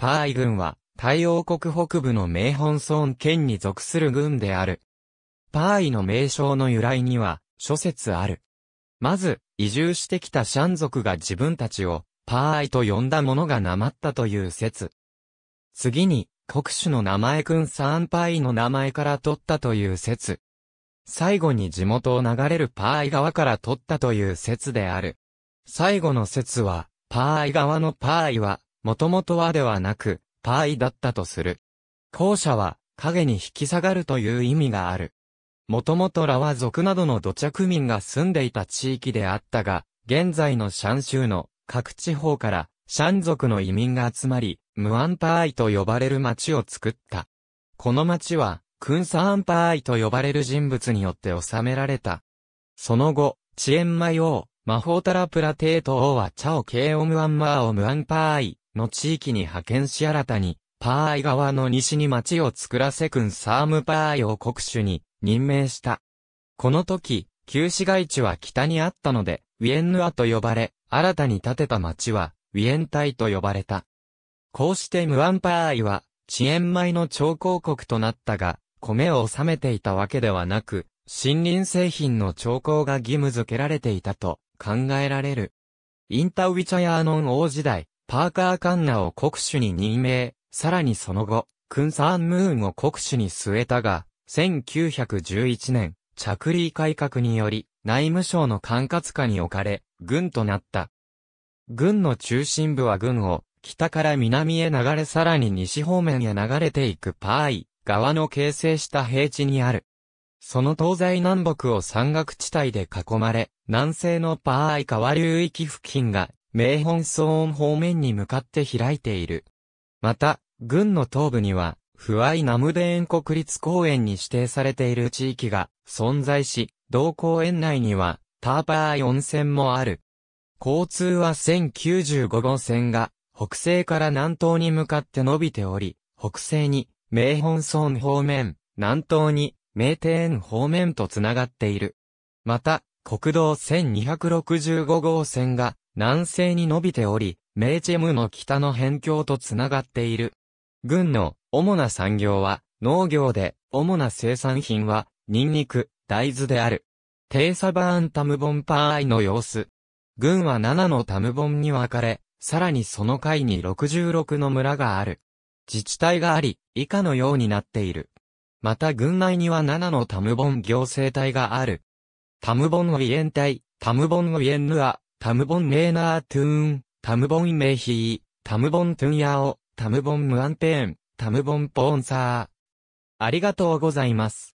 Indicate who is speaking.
Speaker 1: パーイ軍は、太陽国北部の名本村県に属する軍である。パーイの名称の由来には、諸説ある。まず、移住してきたシャン族が自分たちを、パーイと呼んだものがなまったという説。次に、国主の名前君サーンパイの名前から取ったという説。最後に地元を流れるパーイ川から取ったという説である。最後の説は、パーイ川のパーイは、もともとはではなく、パイだったとする。後者は、影に引き下がるという意味がある。もともとラワ族などの土着民が住んでいた地域であったが、現在のシャン州の各地方からシャン族の移民が集まり、ムアンパーイと呼ばれる町を作った。この町は、クンサーンパーイと呼ばれる人物によって治められた。その後、チエンマイ王、マホータラプラテート王はチャオケイオムアンマーオムアンパーイ、の地域に派遣し新たに、パーイ川の西に町を作らせくんサームパーイを国主に任命した。この時、旧市街地は北にあったので、ウィエンヌアと呼ばれ、新たに建てた町は、ウィエンタイと呼ばれた。こうしてムアンパーイは、遅延米の超広国となったが、米を納めていたわけではなく、森林製品の兆候が義務付けられていたと考えられる。インタウィチャヤーノン王時代、パーカー・カンナを国主に任命、さらにその後、クン・サーン・ムーンを国主に据えたが、1911年、着ー改革により、内務省の管轄下に置かれ、軍となった。軍の中心部は軍を、北から南へ流れさらに西方面へ流れていくパーイ、側の形成した平地にある。その東西南北を山岳地帯で囲まれ、南西のパーイ川流域付近が名本騒音方面に向かって開いている。また、軍の東部には、不愛ナムデーン国立公園に指定されている地域が存在し、同公園内にはターパー温泉もある。交通は1095号線が北西から南東に向かって伸びており、北西に名本村方面、南東に名庭方面とつながっている。また、国道1265号線が南西に伸びており、メーチェムの北の辺境とつながっている。軍の主な産業は農業で、主な生産品はニンニク、大豆である。テーサバーンタムボンパーイの様子。軍は7のタムボンに分かれ、さらにその階に66の村がある。自治体があり、以下のようになっている。また軍内には7のタムボン行政体がある。タムボンウィエン隊、タムボンウィエンヌア、タムボンメーナートゥーン、タムボンイメヒー、タムボントゥンヤオ、タムボンムアンペーン、タムボンポーンサー。ありがとうございます。